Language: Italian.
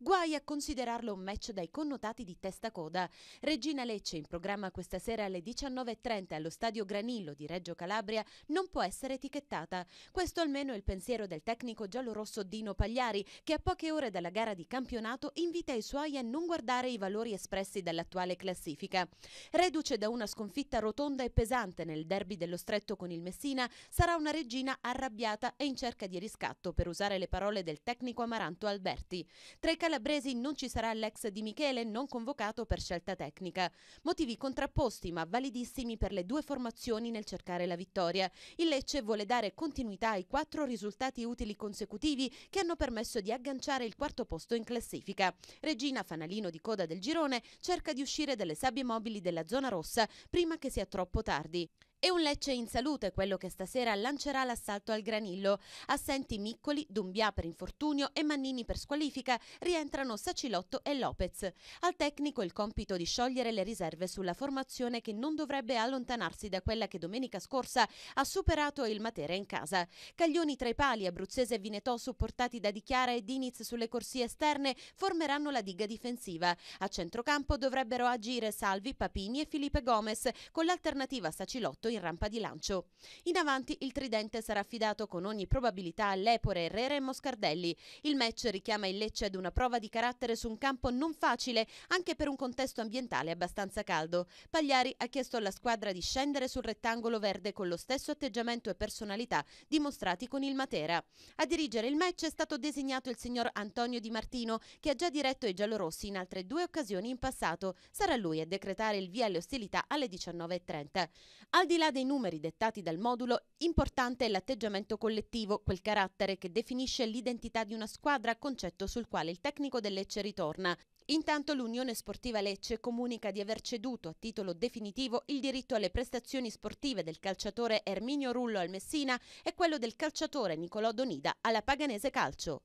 Guai a considerarlo un match dai connotati di testa coda. Regina Lecce, in programma questa sera alle 19.30 allo stadio Granillo di Reggio Calabria, non può essere etichettata. Questo almeno è il pensiero del tecnico giallorosso Dino Pagliari, che a poche ore dalla gara di campionato invita i suoi a non guardare i valori espressi dall'attuale classifica. Reduce da una sconfitta rotonda e pesante nel derby dello stretto con il Messina, sarà una regina arrabbiata e in cerca di riscatto, per usare le parole del tecnico amaranto Alberti. Tra i Calabresi non ci sarà l'ex Di Michele non convocato per scelta tecnica. Motivi contrapposti ma validissimi per le due formazioni nel cercare la vittoria. Il Lecce vuole dare continuità ai quattro risultati utili consecutivi che hanno permesso di agganciare il quarto posto in classifica. Regina Fanalino di coda del girone cerca di uscire dalle sabbie mobili della zona rossa prima che sia troppo tardi. E un Lecce in salute, quello che stasera lancerà l'assalto al granillo. Assenti Miccoli, Dumbia per infortunio e Mannini per squalifica, rientrano Sacilotto e Lopez. Al tecnico il compito di sciogliere le riserve sulla formazione che non dovrebbe allontanarsi da quella che domenica scorsa ha superato il Matera in casa. Caglioni tra i pali, Abruzzese e Vinetò supportati da Di Chiara e Diniz sulle corsie esterne formeranno la diga difensiva. A centrocampo dovrebbero agire Salvi, Papini e Filipe Gomez con l'alternativa Sacilotto portato in rampa di lancio. In avanti il tridente sarà affidato con ogni probabilità a Lepore, Herrera e Moscardelli. Il match richiama il Lecce ad una prova di carattere su un campo non facile, anche per un contesto ambientale abbastanza caldo. Pagliari ha chiesto alla squadra di scendere sul rettangolo verde con lo stesso atteggiamento e personalità dimostrati con il Matera. A dirigere il match è stato designato il signor Antonio Di Martino, che ha già diretto i giallorossi in altre due occasioni in passato. Sarà lui a decretare il via alle ostilità alle 19.30. Al di là dei numeri dettati dal modulo, importante è l'atteggiamento collettivo, quel carattere che definisce l'identità di una squadra, concetto sul quale il tecnico del Lecce ritorna. Intanto l'Unione Sportiva Lecce comunica di aver ceduto a titolo definitivo il diritto alle prestazioni sportive del calciatore Erminio Rullo al Messina e quello del calciatore Nicolò Donida alla Paganese Calcio.